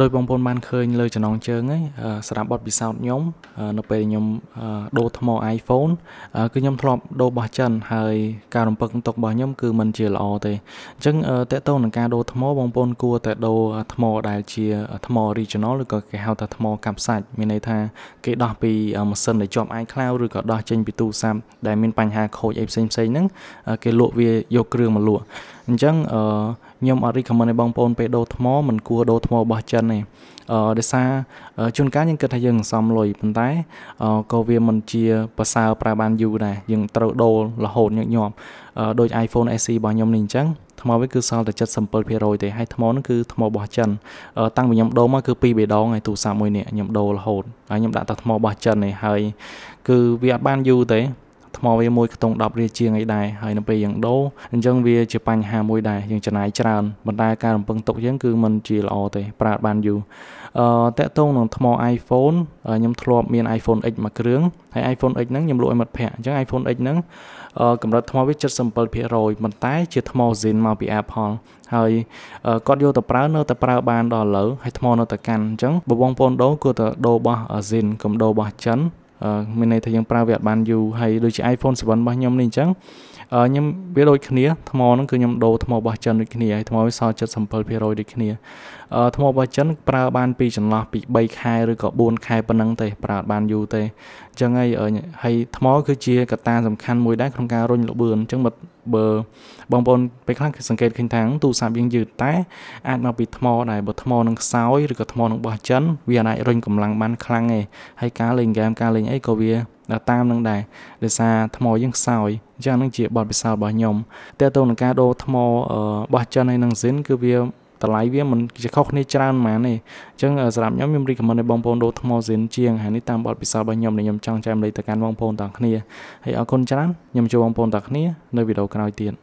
ដោយបងប្អូនបានឃើញលើចំណងជើងហើយសម្រាប់បទពិសោធន៍ខ្ញុំ នៅពេលខ្ញុំដូរថ្ម iPhone គឺខ្ញុំធ្លាប់ដូរបោះចិនហើយការរំពឹងទុករបស់ខ្ញុំគឺมันជាល្អទេអញ្ចឹងតកតងនឹងការដូរថ្ម បងប្អូនគួរតែដូរថ្មដែល ជាថ្ម original ឬក៏គេហៅថាថ្មកាប់សាច់មានន័យថាគេដោះពីម៉ាស៊ីនដែលជាប់ iCloud ឬក៏ដោះចេញពីទូរស័ព្ទដែលមានបញ្ហាខូចអីផ្សេងៗហ្នឹងគេលក់វាយកគ្រឿងមកលក់អញ្ចឹងអឺខ្ញុំអត់ recommend ឲ្យបងប្អូនពេលដូរថ្មមិនគួរដូរថ្មរបស់ចិនទេអឺដោយសារជួនកាលយើងគិតថាយើងសំលុយប៉ុន្តែក៏វាមិនជាប្រសើរប្រើបានយូរដែរយើងត្រូវដូររហូតញឹកញាប់ដូច iPhone SE របស់ខ្ញុំនេះអញ្ចឹងថ្មវាគឺសល់តែ77%ទេហើយថ្មនោះគឺថ្មរបស់ចិនតាំងពីខ្ញុំដូរមកគឺ2បេដងហើយទូរស័ព្ទមួយនេះខ្ញុំដូររហូតហើយខ្ញុំដាក់តែថ្មរបស់ចិននេះហើយគឺវាអត់បានយូរទេថ្មវាមួយខ្ទង់10រៀលជាងអីដែរហើយនៅពេលយើងដូរអញ្ចឹងវាជាបញ្ហាមួយដែរយើងចំណាយច្រើនបណ្ដាការរំពឹងទុកយើងគឺมันជាល្អទេប្រើបានយូរអឺតកតងនឹងថ្ម iPhone ខ្ញុំធ្លាប់មាន iPhone X មួយគ្រឿងហើយ iPhone X ហ្នឹងខ្ញុំលក់ឲ្យមិត្តភ័ក្តិអញ្ចឹង iPhone X ហ្នឹងកម្រិតថ្មវា77%ប៉ុន្តែជាថ្ម Zen មកពី Apple ហើយគាត់យកទៅប្រើនៅតែប្រើបានដល់ឥឡូវហើយថ្មនៅតែកាន់អញ្ចឹងបងប្អូនដូរគួរតែដូរបោះ Zen កុំដូរបោះចិនមានន័យថាយើងប្រើវាអត់បានយូរហើយដូចជា iPhone 7របស់ខ្ញុំនេះអញ្ចឹងខ្ញុំវាដូចគ្នាថ្មហ្នឹងគឺខ្ញុំដូរថ្មរបស់ចិនដូចគ្នាហើយថ្មវាសល់77%ដូចគ្នាថ្មរបស់ចិន ប្រើបានពីចន្លោះពី3ខែឬក៏4ខែប៉ុណ្ណឹងទេប្រើបានយូរទេអញ្ចឹងហើយហើយថ្មគឺជា កត្តាសំខាន់មួយដែរក្នុងការរុញលបឿនអញ្ចឹងបើបើបងប្អូនពេលខ្លះសង្កេតឃើញថាទូរស័ព្ទយើងយឺតតែអាចមកពីថ្ម ដែលបើថ្មនឹងខ្សោយឬក៏ថ្មនឹងបោះចិនវាអាចរុញកម្លាំងបានខ្លាំងឯងហើយការលេងហ្គេមការលេងអីក៏វាដល់តាមនឹងដែរដោយសារថ្មយើងខ្សោយអញ្ចឹងនឹងជាបទពិសោធន៍របស់ខ្ញុំតើតើនឹងការដូរថ្មបោះចិនហើយនឹងស៊ីនគឺវាតម្លៃវាមិនជាខុសគ្នា ច្រើនប៉ុន្មានទេអញ្ចឹងសម្រាប់ខ្ញុំខ្ញុំ recommend ឲ្យបងប្អូនដូរថ្មស៊ិនជាងហើយនេះតាមបទពិសោធន៍របស់ខ្ញុំដែលខ្ញុំចង់ចែករំលែកទៅកាន់បងប្អូនទាំងគ្នាហើយអរគុណច្រើនខ្ញុំជួបបងប្អូនទាំងគ្នានៅវីដេអូក្រោយទៀត